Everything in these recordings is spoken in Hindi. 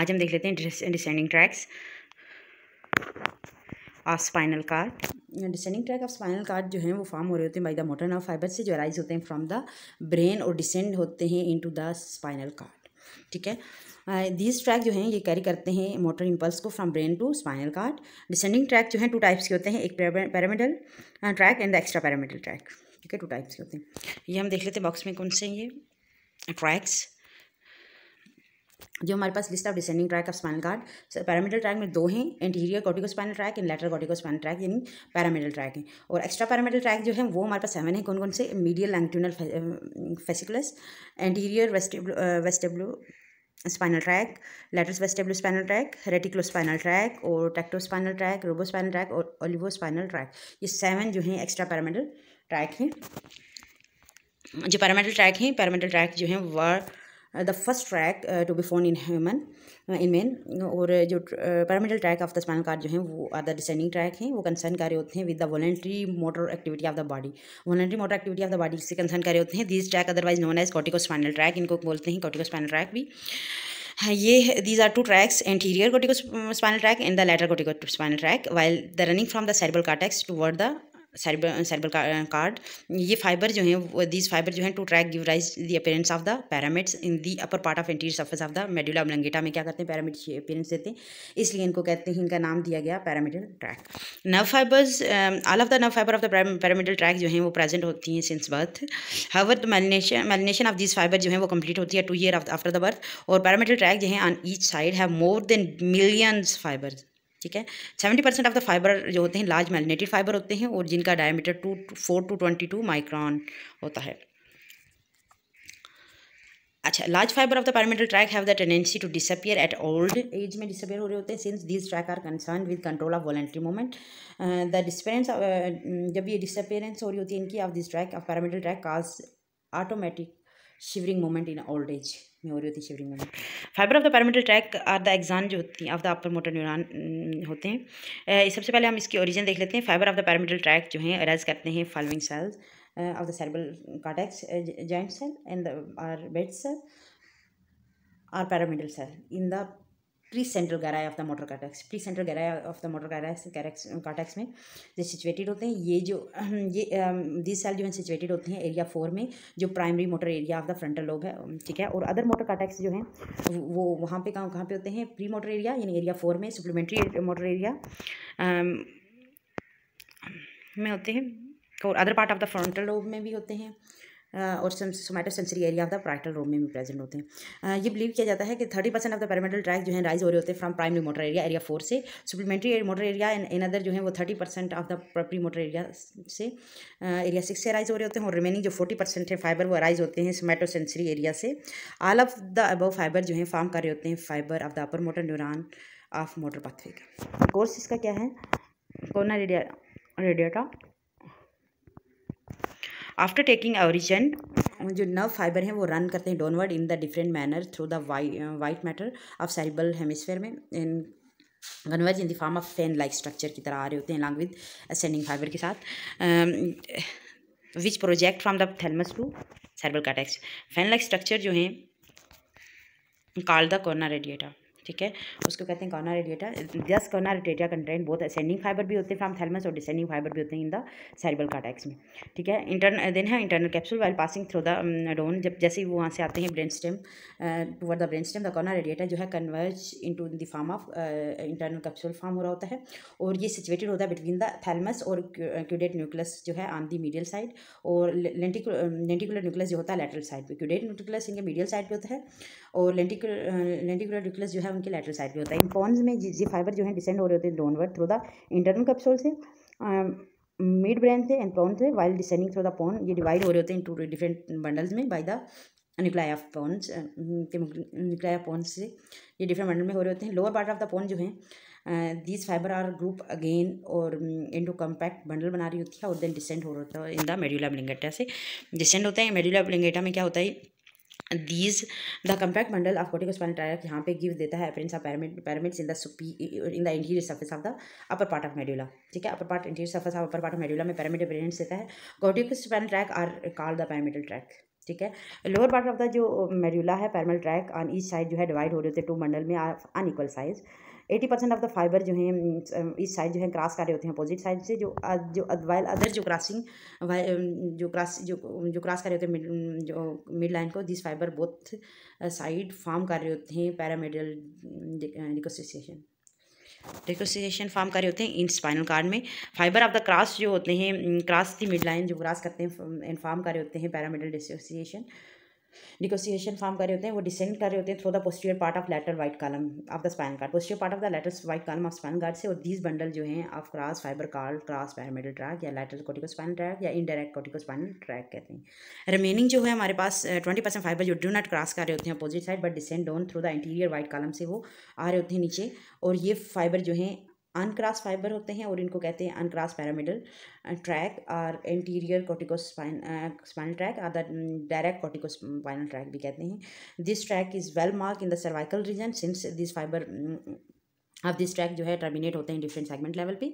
आज हम देख लेते हैं descending tracts of spinal cord descending tract of spinal cord जो है वो फॉर्म हो रहे होते हैं by the motor nerve fibre से जो राइज होते हैं फ्रॉम द ब्रेन और डिसेंड होते हैं इनटू द स्पाइनल कार्ड ठीक है दिस uh, ट्रैक जो है ये कैरी करते हैं मोटर इम्पल्स को from brain to spinal cord descending tract जो है टू टाइप्स के होते हैं एक pyramidal tract and the extra pyramidal tract ठीक है टू टाइप्स के होते हैं ये हम देख लेते हैं बॉक्स में कौन से ये ट्रैक्स जो हमारे पास list of descending tract of spinal cord pyramidal tract में दो हैं anterior cortico spinal tract and lateral cortico spinal tract यानी पैरामिडल ट्रैक है और एक्स्ट्रा पैरामिडल ट्रैक जो है वो हमारे पास सेवन है कौन कौन से medial longitudinal fasciculus anterior वेस्टेबलो spinal tract lateral vestibulo spinal tract reticulo spinal tract और tecto spinal tract rubro spinal tract और ओलिवो स्पाइनल ट्रैक ये सेवन जो हैं एक्स्ट्रा पैरामिडल ट्रैक हैं जो पैरामिडल ट्रैक हैं पैरामिडल ट्रैक जो हैं वह the first tract to be formed in human in man और जो pyramidal tract of the spinal cord जो है वो आर द डिसेंडिंग ट्रैक हैं वो कंसर्न कार्य होते हैं with the voluntary motor activity of the body voluntary motor activity of the body से कंसर्न कार्य होते हैं this tract otherwise known as cortico spinal tract इनको बोलते हैं कॉटिको स्पाइनल ट्रैक भी हाँ, ये these are two tracts anterior cortico spinal tract and the lateral cortico spinal tract while the running from the cerebral cortex ward the cerebral cord uh, uh, ये फाइबर जो हैं दीज फाइबर जो है two tract give rise the appearance of the pyramids in the upper part of interior surface of the medulla oblongata में क्या करते हैं पैरामिड अपेरेंस देते हैं इसलिए इनको कहते हैं इनका नाम दिया गया pyramidal tract nerve fibres all of the nerve fibre of the pyramidal tract जो हैं वो प्रेजेंट होती हैं since birth however the myelination myelination of this fibre जो है वो कंप्लीट होती है two year after the birth और पैरामिडल ट्रैक जो है on each side have more than millions fibres ठीक है seventy percent of the fibre जो होते हैं लार्ज मैलिनेटेड फाइबर होते हैं और जिनका diameter two four to twenty two micron होता है अच्छा large fibre of the pyramidal tract have the tendency to disappear at old age में डिसअपियर हो रहे होते हैं since this tract are concern with control of voluntary movement the disappearance जब ये डिसअपियरेंस हो रही होती है इनकी of this tract of pyramidal tract cause automatic shivering movement in old age में हो रही होती shivering movement fibre of the pyramidal tract are the axon जो होती हैं of the upper motor neuron होते हैं सबसे पहले हम इसकी ओरिजिन देख लेते हैं fibre of the pyramidal tract जो है अराइज करते हैं following cells of the cerebral cortex giant cell and are Betz cell are pyramidal cell in the precentral gyri of the motor cortex central gyri of the motor cortex cortex में जो सिचुएटेड होते हैं ये जो ये दिस सेल जो है सिचुएटेड होते हैं एरिया फोर में जो primary motor area of the frontal lobe है ठीक है और अदर मोटर कार्टेक्स जो है वो वहाँ पे कहाँ कहाँ पे होते हैं प्री मोटर एरिया यानी एरिया फोर में सप्लीमेंट्री मोटर एरिया में होते हैं और other part of the frontal lobe में भी होते हैं और somato sensory area of the parietal lobe में भी प्रेजेंट होते हैं ये बिलीव किया जाता है कि thirty percent of the pyramidal tract जो है राइज हो रहे होते हैं from primary motor area area four से supplementary motor area and in other जो है वो thirty percent of the pre motor area से एरिया सिक्स से राइज हो रहे होते हैं और रिमेनिंग जो फोर्टी परसेंट है फाइबर वो राइज होते हैं सोमैटो सेंसरी एरिया से all of the above fibre जो है फॉर्म कर रहे होते हैं fibre of the upper motor neuron of motor pathway का कोर्स इसका क्या है corona radia radiata after taking origin जो नर्व फाइबर हैं वो रन करते हैं downward in the different manner through the white matter of cerebral hemisphere में in converge in the form of fan like structure की तरह आ रहे होते हैं लॉन्ग विद असेंडिंग फाइबर के साथ which project from the thalamus to cerebral cortex fan like structure जो हैं कॉल द कॉर्ना रेडिएटर ठीक है उसको कहते हैं corona radiata this corona radiata content बहुत असेंडिंग फाइबर भी होते हैं फ्राम थैलमस और डिसेंडिंग फाइबर भी होते हैं इन द सेरिबल कार्टेक्स में ठीक है इंटरन देन है internal capsule while passing through the down जब जैसे वो वहाँ से आते हैं brain stem toward the brain stem the corona radiata जो है converge into the form of internal capsule form हो रहा होता है और ये सिचुएटेड होता है बिटवीन द थैलमस और क्यूडेट न्यूक्लियस uh, जो है ऑन द मीडियल साइड और लेंटिकुलर न्यूक्लियस um, जो होता है लेटरल साइड पर क्यूडेट न्यूक्लियस इनके मीडियल साइड पर होता है और लेंटिकुलर लेंटिकुलर न्यूक्लियस जो है उनके लेटरल साइड भी होता है इन फॉर्म्स में ये फाइबर जो है डिसेंड हो रहे होते हैं downward through the internal capsule से मिड ब्रेन से एंड पॉन से while descending through the pons ये डिवाइड हो रहे होते हैं टू डिफरेंट बंडल्स में by the nuclei of pons के न्यूक्लाई ऑफ पॉन्स से ये डिफरेंट बंडल में हो रहे होते हैं lower part of the pons जो है this fibre are group again और इंडो कम्पैक्ट बंडल बना रही होती है और देन डिसेंड हो रहा होता है इन द मेड्यूला ब्लिंगेटा से डिसेंड होता है मेड्यूला ब्लिंगेटा में क्या होता है these the compact bundle of corticospinal tract यहाँ पे गिव देता है appearance of pyramid in the सुपी in the interior surface of the upper part of medulla ठीक है upper part interior surface of upper part of medulla में पैरामिड अपेरेंट्स देता है corticospinal tract are call the pyramidal tract ठीक है लोअर पार्ट ऑफ द जो मेड्यूला है pyramidal tract on each side जो है डिवाइड हो रहे होते टू मंडल में of unequal size eighty percent of the fibre जो है इस साइड जो है क्रॉस कर रहे होते हैं अपोजिट साइड से जो जो वाइल अदर जो क्रॉसिंग जो क्रॉस जो जो क्रॉस कर रहे होते हैं जो मिड लाइन को this fibre both side form कर रहे होते हैं पैरामेडियल डिकोसिएशन डिकोसिएशन फॉर्म कर रहे होते हैं इन स्पाइनल कार्ड में फाइबर ऑफ द क्रॉस जो होते हैं क्रॉस की मिड लाइन जो क्रॉस करते हैं एंड फॉर्म कर रहे होते हैं पैरामेडल डिसोसिएशन डिकोसिएशन फॉर्म रहे होते हैं वो डिसेंड कर रहे होते हैं through the posterior part of lateral white column of the spine cord posterior part of the lateral white column of spine cord से और दीज बंडल जो हैं of cross fibre called cross pyramidal tract या लेटर स्पाइन ट्रैक या इनडायरेक्ट स्पाइन ट्रैक कहते हैं रिमेनिंग जो है हमारे पास ट्वेंटी परसेंट फाइबर जो डू नॉट क्रॉस कर रहे होते हैं opposite side but descend down through the interior white column से वो आ रहे होते हैं नीचे और ये फाइबर जो हैं अनक्रास फाइबर होते हैं और इनको कहते हैं अनक्रास पैरामिडल ट्रैक और anterior cortico spinal tract are the direct spinal tract भी कहते हैं this tract is well marked in the cervical region since this fibre अब दिस ट्रैक जो है टर्मिनेट होते हैं डिफरेंट सेगमेंट लेवल पे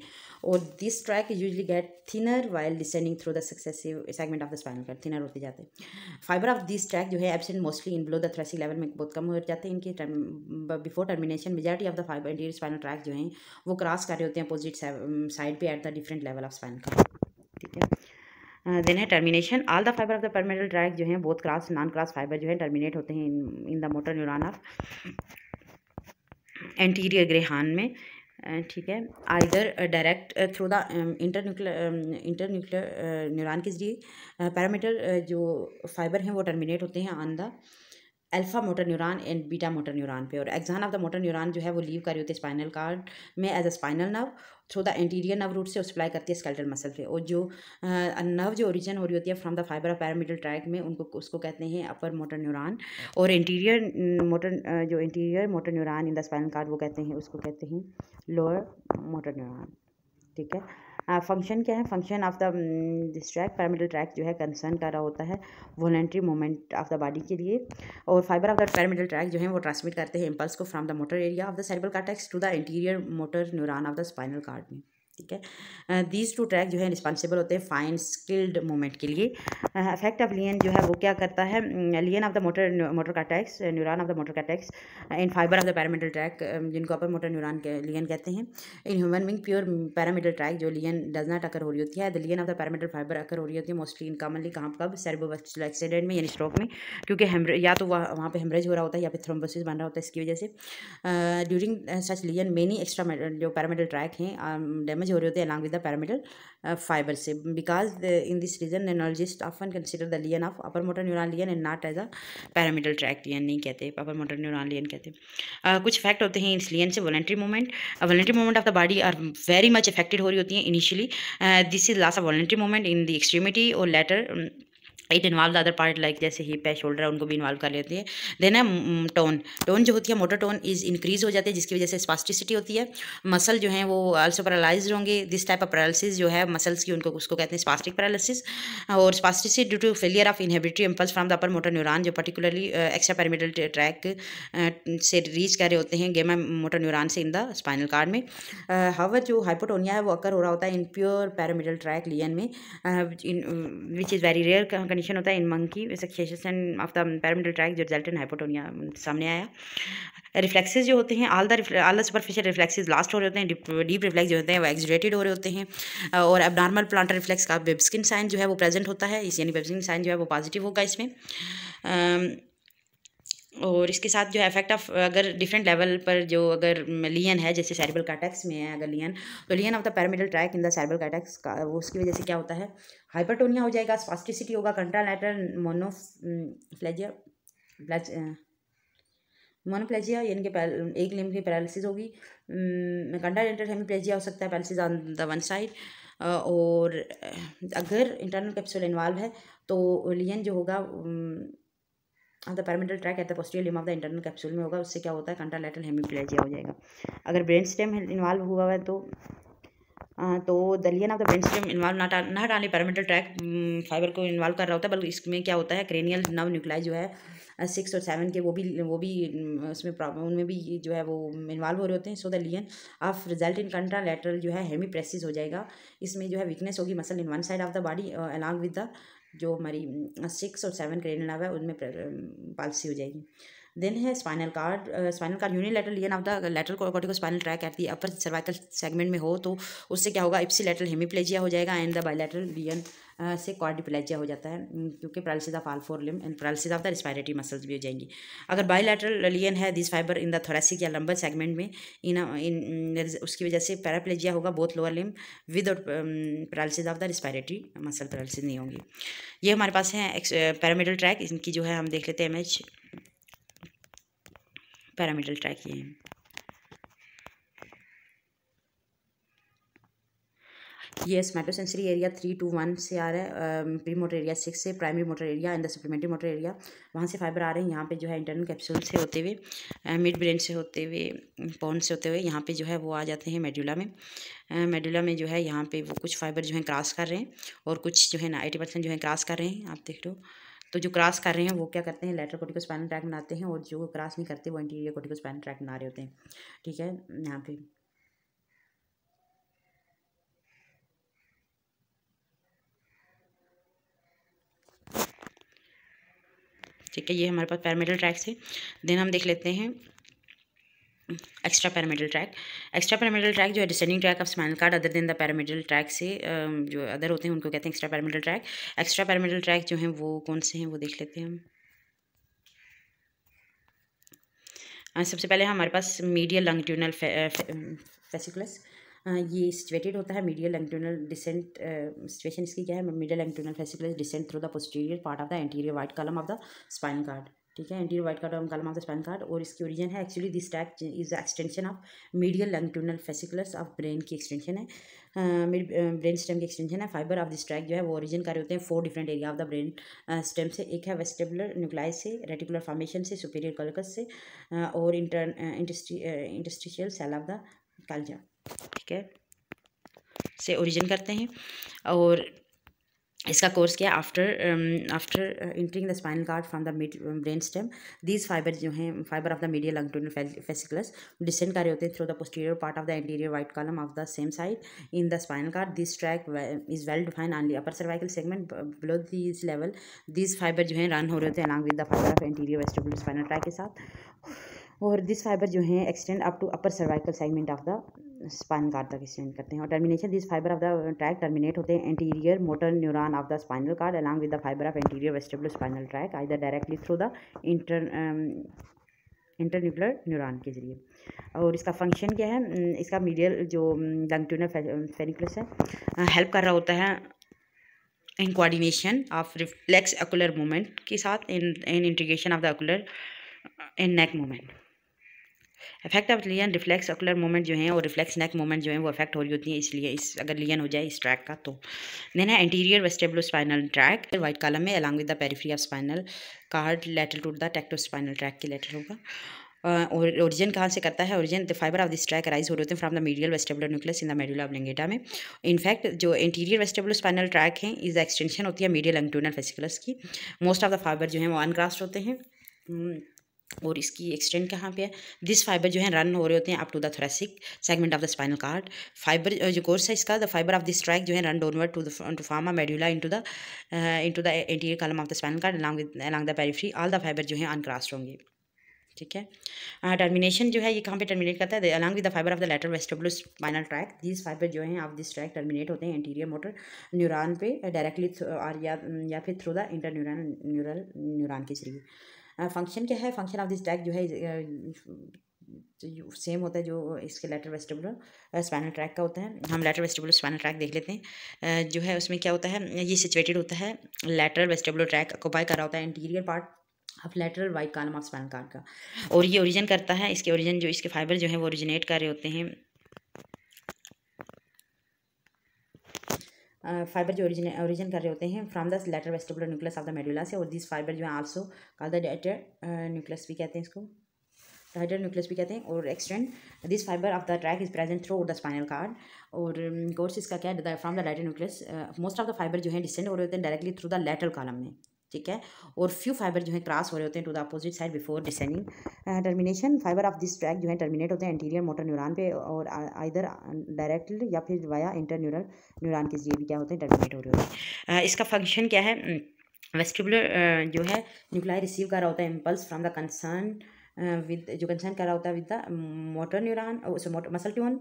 और this tract usually get thinner while descending through the successive segment of the spinal cord thinner होते जाते हैं फाइबर ऑफ दिस ट्रैक जो है absent mostly in below the thoracic level में बहुत कम हो जाते हैं इनके before termination majority of the fibre interior spinal tract जो हैं वो क्रॉस कर रहे होते हैं अपोजिट साइड पर at the different level of spinal curd ठीक है देन uh, है termination all the fibre of the pyramidal tract जो है both cross non cross fibre जो है टर्मिनेट होते हैं in in the motor neuron of anterior grey horn में ठीक है either direct through the inter nuclear inter nuclear neuron के जरिए पैरामीटर जो फाइबर हैं वो टर्मिनेट होते हैं on the alpha motor neuron and beta motor neuron पे और axon of the motor neuron जो है वो लीव कर रही होती है स्पाइनल कार्ड में as a spinal nerve through the interior nerve root से सप्लाई करती है स्केल्टल मसल पे और जो नर्व जो ओरिजिन हो रही होती है from the fibre of pyramidal tract में उनको उसको कहते हैं अपर मोटर न्यूरॉन और इंटीरियर मोटर जो interior motor neuron in the spinal cord वो कहते हैं उसको कहते हैं लोअर मोटर न्यूरॉन ठीक है फंक्शन क्या है function of the this tract pyramidal tract जो है कंसर्न कर रहा होता है voluntary movement of the body के लिए और fibre of the pyramidal tract जो है वो ट्रांसमिट करते हैं इम्पल्स को from the motor area of the cerebral cortex to the interior motor neuron of the spinal cord में ठीक है दीज टू ट्रैक जो है रिस्पॉन्सिबल होते हैं फाइन स्किल्ड मूवमेंट के लिए इफेक्ट ऑफ लियन जो है वो क्या करता है lesion of the motor motor cortex neuron of the motor cortex in fibre of the pyramidal tract जिनको अपर मोटर न्यूरॉन के लियन कहते हैं in human being pure pyramidal tract जो लियन डज नॉट अकर हो रही होती है the lesion of the pyramidal fibre occur हो रही होती है मोस्टली इन कॉमनली कहाँ कब सेरेब्रोवेस्कुलर एक्सीडेंट में यानी स्ट्रोक में क्योंकि या तो वह वहाँ पर हेमरेज हो रहा होता है या फिर थ्रोम्बोसिस बन रहा होता है इसकी वजह से during such lesion many extra जो पैरामिडल ट्रैक हैं डैमेज damage हो रहे होते along with the pyramidal uh, fibers because the, in this region neurologists often consider the lien of upper motor neuron lien and not as a pyramidal tract lien nahi kehte upper motor neuron lien kehte kuch fact hote hain is lien se voluntary movement a voluntary movement voluntary movement of the body are very much affected हो रही होती हैं initially this is last a voluntary movement in the extremity और later it involve other part like जैसे हिप है शोल्डर है उनको भी इन्वॉल्व कर लेती है देन है टोन mm, टोन mm, जो होती है मोटर टोन इज इंक्रीज हो जाती है जिसकी वजह से स्पास्टिसिटी होती है मसल जो है वो आल्सो पैरालाइज होंगे दिस टाइप ऑफ पैरालिसिस जो है मसल्स की उनको उसको कहते हैं स्पास्टिक पैरालिसिस और spasticity due to failure of inhibitory impulse from the upper motor neuron जो पर्टिकुलरली एक्स्ट्रा पैरामिडल ट्रैक से रीच कर रहे होते हैं गेमा मोटर न्यूरान से इन द स्पाइनल कार्ड में हवर uh, जो हाइपोटोनिया है वो अकर हो रहा होता है in pure pyramidal tract lesion में which is very rare condition होता है in monkey is of the pyramidal tract जो रिजल्ट इन हाइपोटोनिया सामने आया रिफ्लेक्सेस जो होते हैं all the all the superficial reflexes last हो रहे होते हैं डीप रिफ्लेक्स जो होते हैं वो एक्सरेटेड हो रहे होते हैं और अब नॉर्मल प्लांट रिफ्लेक्स का वेबस्किन साइन जो है वो प्रेजेंट होता है इस यानी वेबस्किन साइन जो है वो पॉजिटिव होगा इसमें और इसके साथ जो है इफेक्ट ऑफ अगर डिफरेंट लेवल पर जो अगर लियन है जैसे सैरिबल काटैक्स में है अगर लियन तो lesion of the pyramidal tract in the cerebral cortex का वो उसकी वजह से क्या होता है हाइपरटोनिया हो जाएगा स्पास्टिसिटी होगा कंट्रा मोनोफ फ्लेजिया प्लज मोनोप्लेजिया यानी कि एक लिम की पैरालिसिस होगी कंट्रालेटर हेमोप्लेजिया हो सकता है paralysis on the one side और अगर इंटरनल कैप्सूल इन्वॉल्व है तो लियन जो होगा the pyramidal tract at the posterior limb of the internal capsule में होगा उससे क्या होता है लेटल हेमिप्लेजिया हो जाएगा अगर ब्रेन स्टेम इन्वॉल्व हुआ है तो आ, तो the lesion of the brain stem involve ना not only pyramidal tract fibre को इन्वॉल्व कर रहा होता है बल्कि इसमें क्या होता है क्रेनियल नव न्यूक्लाई जो है सिक्स और सेवन के वो भी वो भी हम्म, उसमें प्रॉब्लम उनमें भी जो है वो इन्वॉल्व हो रहे होते हैं so the lesion of result in contralateral जो है हेमी प्रेसिस हो जाएगा इसमें जो है वीकनेस होगी muscle in one side of the body along with the जो हमारी सिक्स और सेवन ग्रेड लाभ है उनमें पॉलिसी हो जाएगी देन है spinal cord spinal cord unilateral lesion of the lateral corticospinal tract at the upper cervical segment में हो तो उससे क्या होगा इप्सी लेटरल हेमीप्लेजिया हो जाएगा एंड द बाइलेटरल लियन से क्वाड्रिप्लेजिया हो जाता है क्योंकि paralysis of all four limb and paralysis of the respiratory muscles भी हो जाएंगी अगर बाइलेटरल लियन है this fibre in the thoracic या लंबर सेगमेंट में इन uh, mm, इन उसकी वजह से पैराप्लेजिया होगा both lower limb with paralysis of the respiratory muscle paralysis नहीं होंगी ये हमारे पास है पैरामिडल ट्रैक इनकी जो है हम देख लेते हैं एम पैरामीटर ट्राई किए हैं ये somatosensory area three two one से आ रहा है प्री मोटर एरिया सिक्स से primary motor area and the supplementary motor area वहाँ से फाइबर आ रहे हैं यहाँ पे जो है इंटरनल कैप्सूल से होते हुए मिड uh, ब्रेन से होते हुए पॉन्ड से होते हुए यहाँ पे जो है वो आ जाते हैं मेडुला में मेडुला uh, में जो है यहाँ पे वो कुछ फाइबर जो है क्रॉस कर रहे हैं और कुछ जो है ना एटी परसेंट जो है क्रॉस कर रहे हैं आप देख लो तो जो क्रॉस कर रहे हैं वो क्या करते हैं लेटर कोटिको स्पैनल ट्रैक बनाते हैं और जो क्रॉस नहीं करते वो इंटीरियर कोटिको स्पैनल ट्रैक बना रहे होते हैं ठीक है यहाँ पे ठीक है ये हमारे पास पैरामीटर ट्रैक्स है देन हम देख लेते हैं extra pyramidal tract extra pyramidal tract जो है descending tract of spinal cord other than the pyramidal tract से जो अदर होते हैं उनको कहते हैं extra pyramidal tract extra pyramidal tract जो हैं वो कौन से हैं वो देख लेते हैं हम सबसे पहले हमारे पास मीडियल लंगट्यूनल फेसिकुलस ये सिचुएटेड होता है मीडियल लंगट्यूनल डिसेंट सिचुएशन इसकी क्या है medial longitudinal fasciculus descent through the posterior part of the anterior white column of the spine cord ठीक है इंटीरियर व्हाइट कार्ड और column of the spine cord और इसकी ओरिजिन है actually this tract is extension of medial longitudinal fasciculus of brain की एक्सटेंशन है मिड ब्रेन स्टेम की एक्सटेंशन है फाइबर ऑफ दिस ट्रैक जो है वो ओरिजिन कर होते हैं four different area of the brain stem से एक है वेस्टेबुलर न्यूक्लाई से रेटिकुलर फॉर्मेशन से सुपीरियर कलकस से और इंटर सेल ऑफ द कालजा ठीक है से ओरिजिन करते हैं और इसका कोर्स किया after after entering the spinal cord from the mid brain stem these fibre जो हैं fibre of the long longitudinal fasciculus descend कर रहे होते हैं through the posterior part of the interior white column of the same side in the spinal cord this tract is well define only upper cervical segment below this level this fibre जो हैं रन हो रहे होते हैं along with the fibre of interior vestibular spinal tract के साथ और दिस फाइबर जो है extend up to upper cervical segment of the spine cord तक एक्सटेंड करते हैं और termination this fibre of the tract terminate होते हैं anterior motor neuron of the spinal cord along with the fibre of anterior vestibular spinal tract either directly through the inter internuclear neuron के जरिए और इसका फंक्शन क्या है हम्म, इसका मीडियल जो लंगटूनर हम्म, फेनिकुलस हम्म, है हेल्प कर रहा होता है in coordination of reflex ocular movement के साथ in in integration of the ocular in neck movement effect of lesion reflex ocular movement जो है और रिफ्लेक्स नेक मूवमेंट जो है वो इफेक्ट हो रही होती है इसलिए इस अगर लियन हो जाए इस ट्रैक का तो देन है anterior वेस्टेबलो spinal tract white column में along with the periphery of spinal cord lateral to the tectospinal tract की लेटर होगा और ओरिजिन कहाँ से करता है origin the fibre of this tract rise हो रहे होते हैं from the medial vestibular nucleus in the medulla oblongata में इनफैक्ट जो इंटीरियर वेस्टेबुलर स्पाइनल ट्रैक है इज एक्सटेंशन होती है मीडियल एंटूनल फेसिकुलस की मोस्ट ऑफ द फाइबर जो है वो अनग्रास्ट होते हैं hmm. और इसकी एक्सटेंड कहाँ पे है दिस फाइबर जो है रन हो रहे होते हैं up to the thoracic segment of the spinal cord fibre जो कोर्स है इसका the fibre of this tract जो है run downward to to from medulla into the into the interior column of the spinal cord along along the periphery all the fibre जो है अनक्रॉस्ड होंगे ठीक है टर्मिनेशन जो है ये कहाँ पे टर्मिनेट करता है along with the fibre of the lateral vestibular spinal tract this fibre जो है ऑफ दिस ट्रैक टर्मिनेट होते हैं इंटीरियर मोटर न्यूरॉन पे डायरेक्टली और या या फिर through the inter neuron neural neuron के जरिए फंक्शन क्या है फंक्शन ऑफ दिस टैग जो है सेम होता है जो इसके लेटर वेस्टिबुलर स्पाइनल ट्रैक का होता है हम लेटर वेस्टिबुलर स्पाइनल ट्रैक देख लेते हैं जो है उसमें क्या होता है ये सिचुएटेड होता है लेटर वेस्टिबुलर ट्रैक को कर करा होता है interior part of lateral white column of spinal cord का और ये ओरिजिन करता है इसके ओरिजिन जो इसके फाइबर जो है वो ओरिजिनेट कर रहे होते हैं फाइबर जो ओरिजिन ओरिजिन कर रहे होते हैं from the lateral vestibular nucleus of the medulla से और दिस फाइबर जो है also call the Deiters nucleus भी कहते हैं इसको डाइटर न्यूक्लियस भी कहते हैं और extend this fibre of the tract is present through the spinal cord और कोर्स इसका क्या है from the Deiters nucleus most of the fibre जो है डिसेंड हो रहे होते हैं directly through the lateral column में ठीक है और फ्यू फाइबर जो है क्रॉस हो रहे होते हैं to the opposite side before descending termination fibre of this tract जो है टर्मिनेट होते हैं एंटीरियर मोटर न्यूरॉन पे और इधर डायरेक्टली या फिर वाया इंटर न्यूरल न्यूरॉन के जरिए भी क्या होते हैं टर्मिनेट हो रहे होते हैं uh, इसका फंक्शन क्या है वेस्टिबुलर mm, uh, जो है न्यूक्लाई रिसीव कर रहा होता है impulse from the concern with जो कंसर्न कर रहा होता है with the motor neuron muscle tone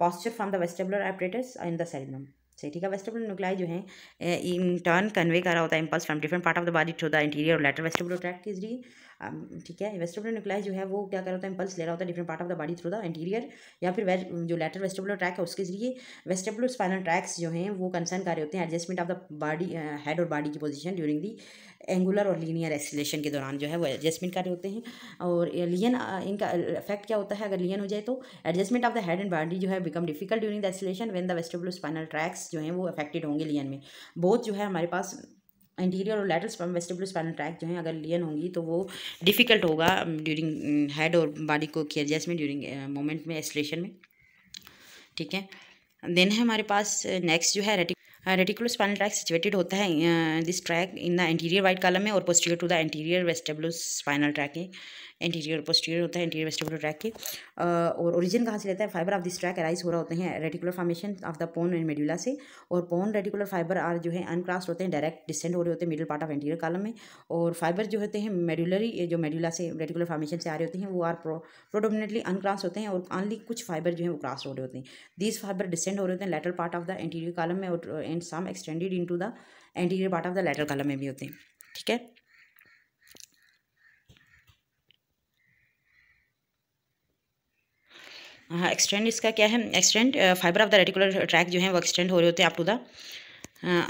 posture from the vestibular operators in the cerebellum. ठीक है वेस्टिबुलर न्यूक्लाई जो है इन टर्न कन्वे करा होता है impulse from different part of the body to the interior lateral vestibular tract किस डी Um, ठीक है वेस्टिबुलर न्यूक्लियस जो है वो क्या कर होता है इंपल्स ले रहा होता है different part of the body through the anterior या फिर जो लेटर वेस्टिबुलर ट्रैक है उसके जरिए वेस्टिबुलर स्पाइनल ट्रैक्स जो हैं वो कंसर्न कर रहे होते हैं adjustment of the body head और बॉडी की पोजिशन ड्यूरिंग दी एंगुलर और लीनियर एक्सीलेशन के दौरान जो है वो एडजस्टमेंट कर रहे होते हैं और लियन uh, इनका इफेक्ट uh, क्या होता है अगर लियन हो जाए तो adjustment of the head and body जो है become difficult during the acceleration when the vestibular spinal tracts जो हैं वो अफेक्टेड होंगे लियन में बहुत जो है हमारे पास इंटीरियर और लेटल स्पम वेस्टिबुलर स्पाइनल ट्रैक जो है अगर लियन होंगी तो वो डिफ़िकल्ट होगा ड्यूरिंग um, हेड um, और बॉडी को किया uh, में ड्यूरिंग मोमेंट में एक्सलेशन में ठीक है देन है हमारे पास नेक्स्ट uh, जो है रेटिकुलर स्पाइनल ट्रैक सिचुएटेड होता है this tract in the interior white column में और posterior to the interior vestibular spinal tract है इंटीरियर पोस्टीरियर होता है इंटीरियर वेस्टिबुलर ट्रैक के और ओरिजिन कहाँ से रहता है fibre of this tract arise हो रहा होते हैं reticular formation of the pons and medulla से और पोन रेटिकुलर फाइबर आर जो है अनक्रास्ट होते हैं डायरेक्ट डिसेंड हो रहे होते हैं middle part of interior column में और फाइबर जो होते हैं मेडुलरी जो मेड्यूला से रेटिकुलर फॉर्मेशन से आ रहे होते हैं वो आर प्रोडोमिनेटली अनक्रास होते हैं और ऑनली कुछ फाइबर जो है वो क्रास हो रहे होते हैं दिस फाइबर डिसेंड हो रहे होते हैं lateral part of the anterior column में और and some extended into the anterior part of the lateral column में भी होते हैं ठीक है हाँ एक्सटेंड इसका क्या है extend fibre of the reticular tract जो है वो एक्सटेंड हो रहे होते हैं up to the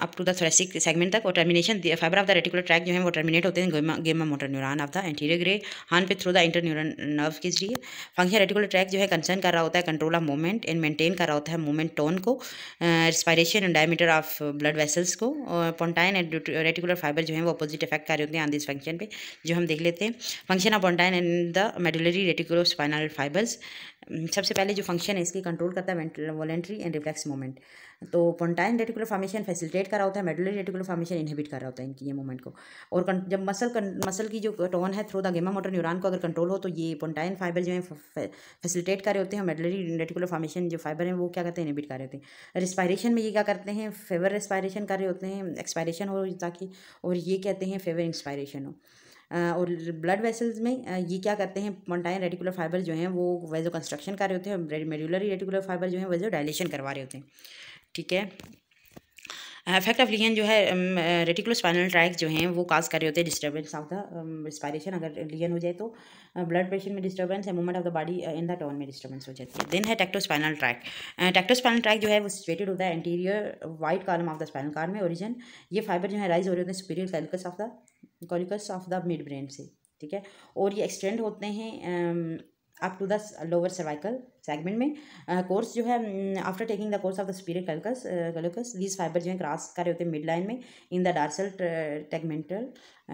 up to the thoracic segment तक और termination fibre of the reticular tract जो है वो टर्मिनेट होते हैं gamma motor neuron of the anterior grey horn पे through the inter neuron nerve के जरिए फंक्शन रेटिकुलर ट्रैक जो है कंसर्न कर रहा होता है control of movement and maintain कर रहा होता है मूवमेंट टोन को respiration and diameter of blood vessels को पोन्टाइन एंड रेटिकुलर फाइबर जो है वो अपोजिट इफेक्ट कर रहे होते हैं ऑन दिस फंक्शन पे जो हम देख लेते हैं function of pontine and the medullary reticular spinal fibres सबसे पहले जो फंक्शन है इसकी कंट्रोल करता है वॉलेंट्री एंड रिफ्लेक्स मूवमेंट तो पोन्टाइन रेटिकुलर फॉर्मेशन फैसिलिटेट कर रहा होता है मेडुलर रेटिकुलर फॉर्मेशन इनहिबिट कर रहा होता है इनकी ये मूवमेंट को और जब मसल मसल की जो टोन है through the gamma motor neuron को अगर कंट्रोल हो तो ये पोन्टाइन फाइबर जो है फैसिलिटेट कर रहे होते हैं मेडुलरी रेटिकुलर फॉर्मेशन जो फाइबर है वो क्या करते हैं इनहिबिट कर रहे होते हैं रिस्पायरेशन में ये क्या करते हैं फेवर रिस्पायरेशन कर रहे होते हैं एक्सपायरेशन हो ताकि और ये कहते हैं फेवर इंस्पायरेशन हो और ब्लड वेसल्स में ये क्या करते हैं मोन्टाइन रेटिकुलर फाइबर जो हैं वो वेजो कंस्ट्रक्शन कर रहे होते हैं मेडुलरी रेटिकुलर फाइबर जो है वेजो डायलेशन करवा रहे होते हैं ठीक है इफेक्ट ऑफ लियन जो है रेटिकुलर स्पाइनल ट्रैक जो हैं वो काज कर रहे होते हैं डिस्टर्बेंस ऑफ द रिस्पायरेशन अगर लियन हो जाए तो ब्लड प्रेशर में डिस्टर्बेंस है movement of the body in the tone में डिस्टर्बेंस हो जाती है देन है टेक्टोस्पाइनल ट्रैक टेक्टोस्पाइनल ट्रैक जो है वो सिचुएटेड होता है anterior white column of the spinal cord में ओरिजन ये फाइबर जो है राइज हो रहे होते हैं superior colliculus of the colliculus of the mid brain से ठीक है और ये एक्सटेंड होते हैं up to the lower cervical segment में कोर्स जो है after taking the course of the superior colliculus colliculus these fibre जो है क्रॉस कर रहे होते हैं मिड लाइन में in the dorsal tegmental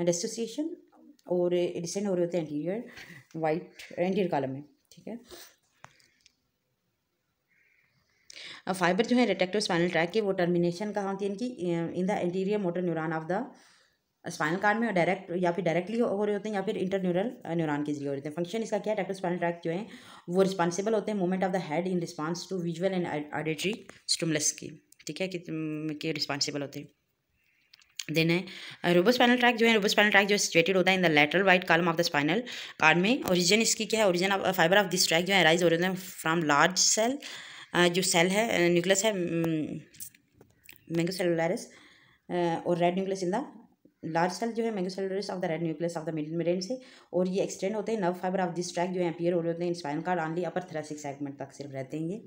dissociation और डिसेंड हो रहे होते हैं एंटीरियर वाइट एंटीरियर कॉलम में ठीक है फाइबर जो है रिटेक्टिव स्पाइनल ट्रैक के वो टर्मिनेशन कहाँ होती है इनकी in the anterior motor neuron of the spinal cord में डायरेक्ट या फिर डायरेक्टली हो रहे होते हैं या फिर इंटरन्यूरल न्यूरॉन uh, के जरिए हो रहे होते हैं फंक्शन इसका क्या है डॉक्टर स्पाइनल ट्रैक जो है वो रिस्पांसिबल होते हैं movement of the head in response to visual and auditory stimulus की ठीक है कि रिस्पॉन्सिबल होते हैं देन है रोबो स्पाइनल ट्रैक जो है रोबो स्पाइनल ट्रैक जो है सिचुएटेड होता है in the lateral white column of the spinal cord में ओरिजिन इसकी क्या है origin of fibre of this tract जो है राइज हो रहे हैं फ्रॉम लार्ज सेल जो सेल है न्यूक्लियस uh, है मैंगो सेलुलरिस uh, और red nucleus in the large cell जो है magnocellularis of the red nucleus of the middle brain से और ये एक्सटेंड होते हैं nerve fibre of this tract जो है अपियर हो रहे होते हैं spine cord only upper thoracic segment तक सिर्फ रहते हैं ये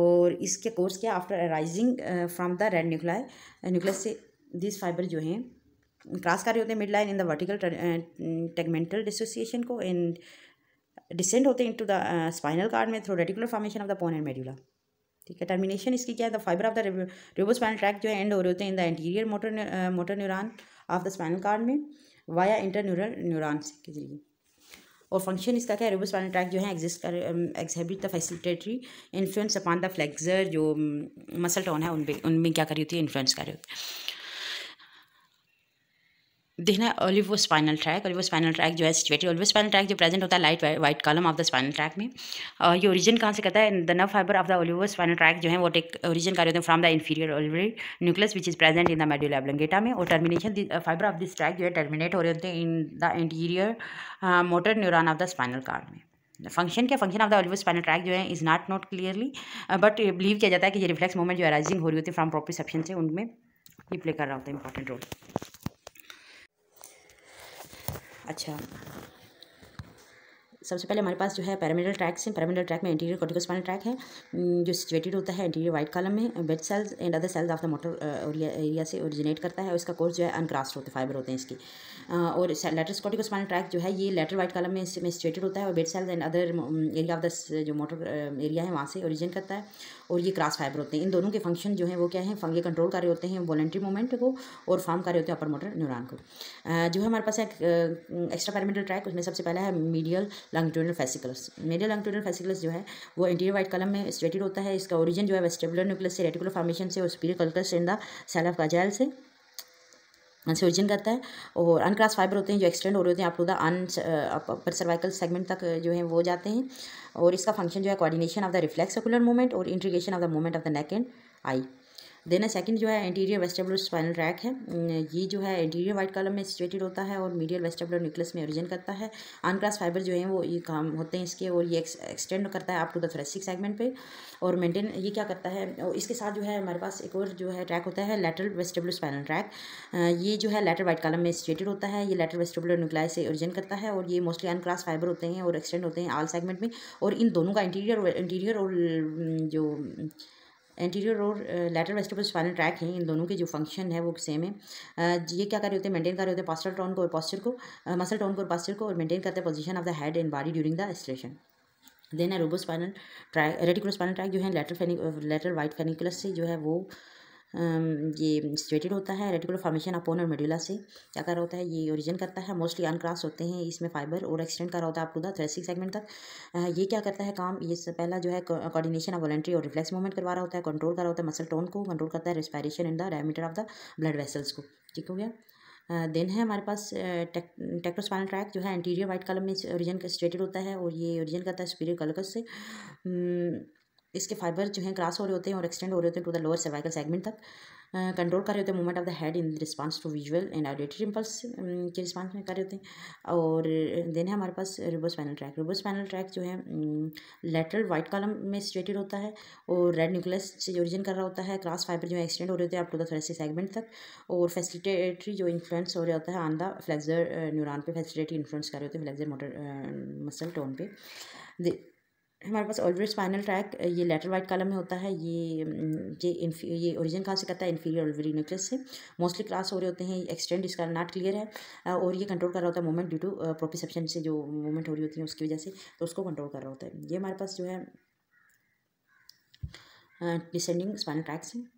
और इसके कोर्स क्या after arising from the red nuclei nucleus से दिस फाइबर जो है क्रॉस कर रहे होते हैं midline in the vertical tegmental dissociation को एंड डिसेंड होते हैं into the spinal cord में through reticular formation of the pons and medulla ठीक है टर्मिनेशन इसकी क्या है the fibre of the rubrospinal tract जो है एंड हो रहे होते हैं in the anterior motor motor neuron of the spinal cord में वाया इंटरन्यूरल न्यूरॉन्स के जरिए और फंक्शन इसका क्या है रिबस स्पाइनल ट्रैक जो है एग्जिस्ट कर exhibit the facilitatory influence upon the flexor जो मसल um, टोन है उन पर उनमें क्या करी होती है इन्फ्लुएंस कर रही होती है देखना Olivo spinal tract Olivo spinal tract जो है सिचुएटेड ओलिवो स्पाइनल ट्रैक जो प्रेजेंट होता है light white column of the spinal tract में और ये ओरिजिन कहाँ से कहता है the nerve fibre of the Olivo spinal tract जो है वो टेक ओरिजिन कार्य होते हैं from the inferior olivary nucleus which is present in the medulla oblongata में और termination fibre of this tract जो है टर्मिनेट हो रहे होते हैं in the interior motor neuron of the spinal cord में फंक्शन क्या function of the olivospinal tract जो है is not not clearly but believe किया जाता है कि ये रिफ्लेक्स मूवमेंट जो अराइजिंग हो रही होती है फ्रॉम प्रोप्रिसेप्शन से उनमें ये प्ले कर रहा होता है इंपॉर्टेंट रोल अच्छा सबसे पहले हमारे पास जो है पैरामिडल ट्रैक्स हैं पैरामिडल ट्रैक में इंटीरियर कॉर्टिकोस्पाइनल ट्रैक है जो सिचुएटेड होता है इंटीरियर वाइट कॉलम में Betz cells and other cells of the motor area से ओरिजिनेट करता है और इसका कोर्स जो है अनक्रास्ट होते फाइबर होते हैं इसकी और लेटर कॉर्टिकोस्पाइनल ट्रैक जो है ये लेटर वाइट कॉलम में सिचुएटेड होता है और Betz cells and other area of the जो मोटर एरिया है वहाँ से ओरिजिन करता है और ये क्रास फाइबर होते हैं इन दोनों के फंक्शन जो है वो क्या है फंगे कंट्रोल कर रहे होते हैं वॉलेंट्री मोमेंट को और फॉर्म कर रहे होते हैं अपर मोटर न्यूरान को जो है हमारे पास एक एक्स्ट्रा पैरामीटर ट्रैक उसमें सबसे पहला है medial longitudinal fasciculus medial longitudinal fasciculus जो है वो इंटीरियर वाइट कलम में स्टेटेड होता है इसका ओरिजिन जो है वेस्टेबुलर न्यूक्लियस से रेटिकुलर फॉर्मेशन से और स्पीरिकल्कस in the cell of Cajal से इंसर्जन करता है और अनक्रास फाइबर होते हैं जो एक्सटेंड हो रहे होते हैं आप टू द अन अपर सर्वाइकल सेगमेंट तक जो है वो जाते हैं और इसका फंक्शन जो है coordination of the reflex circular movement और integration of the movement of the neck and eye देना सेकंड जो है इंटीरियर वेस्टेबुलर स्पाइनल ट्रैक है mm, ये जो है इंटीरियर वाइट कॉलम में सिचुएटेड होता है और मीडियल वेस्टेबुलर न्यूक्लियस में ओरिजिन करता है अनक्रास फाइबर जो है वो ये काम होते हैं इसके और ये एक्सटेंड करता है up to the thoracic segment पे और मेंटेन ये क्या करता है और इसके साथ जो है हमारे पास एक और जो है ट्रैक होता है लेटरल वेस्टेबुलर स्पाइनल ट्रैक ये जो है लेटर वाइट कलर में सिचुएटेड होता है ये लेटर वेस्टेबुलर न्यूक्लाई से ओरिजिन करता है और ये मोस्टली अनक्रास फाइबर होते हैं और एक्सटेंड होते हैं आल सेगमेंट में और इन दोनों का इंटीरियर इंटीरियर और mm, जो एंटीरियर और लेटर वेस्टिबल स्पाइनल ट्रैक हैं इन दोनों के जो फंक्शन है वो सेम है uh, ये क्या कर रहे होते हैं मेंटेन कर रहे होते हैं पास्टल टोन को और पॉस्चर को मसल uh, टोन को और पॉस्चर को और मेंटेन करते हैं position of the head and body during the स्ट्रेशन देन है robo spinal tract reticular spinal tract जो है लेटर फेनिक लेटर वाइट फेनिकुलस से जो है वो ये सिचुएटेड होता है रेटिकुलर फॉर्मेशन अपोन और मेडुला से क्या कर रहा होता है ये ओरिजिन करता है मोस्टली अनक्रॉस होते हैं इसमें फाइबर और एक्सटेंड कर रहा होता है आपको थ्रेसिक सेगमेंट तक ये क्या करता है काम ये पहला जो है कोऑर्डिनेशन ऑफ वॉलेंट्री और रिफ्लेक्स मूवमेंट करवा रहा होता है कंट्रोल कर रहा होता है मसल टोन को कंट्रोल करता है respiration in the diameter of the blood vessels को ठीक हो गया देन है हमारे पास टेक्टोस्पाइनल ट्रैक जो है एंटीरियर वाइट कलर में ओरिजिन का स्ट्रेटेड होता है और ये ओरिजिन करता है सुपीरियर कलकस से इसके फाइबर जो हैं क्रॉस हो रहे होते हैं और एक्सटेंड हो रहे होते हैं to the lower cervical segment तक कंट्रोल कर रहे होते हैं movement of the head in response to visual and auditory impulse के रिस्पांस में कर रहे होते हैं और देन है हमारे पास rubrospinal tract rubrospinal tract जो है लेटरल वाइट कॉलम में सिचुएटेड होता है और रेड न्यूक्लियस से ओरिजिन कर रहा होता है क्रॉस फाइबर जो है एक्सटेंड हो रहे होते हैं up to the thoracic segment तक और फैसिलिटेटरी जो इन्फ्लुएंस हो रहा होता है ऑन द फ्लेक्जर न्यूरान पे फैसिलिटेटरी इन्फ्लुएंस कर रहे होते हैं फ्लेक्जर मोटर मसल टोन पे हमारे पास ऑलवेज स्पाइनल ट्रैक ये लेटर वाइट कलर में होता है ये ये ये ओरिजिन कहाँ से करता है इन्फीरियर ऑलवेरी न्यूक्लियस से मोस्टली क्लास हो रहे होते हैं एक्सटेंड इसका नॉट क्लियर है और ये कंट्रोल कर रहा होता है मूवमेंट ड्यू टू प्रोपिसप्शन से जो मूवमेंट हो रही होती है उसकी वजह से तो उसको कंट्रोल कर रहा होता है ये हमारे पास जो है डिसेंडिंग स्पाइनल ट्रैक्स हैं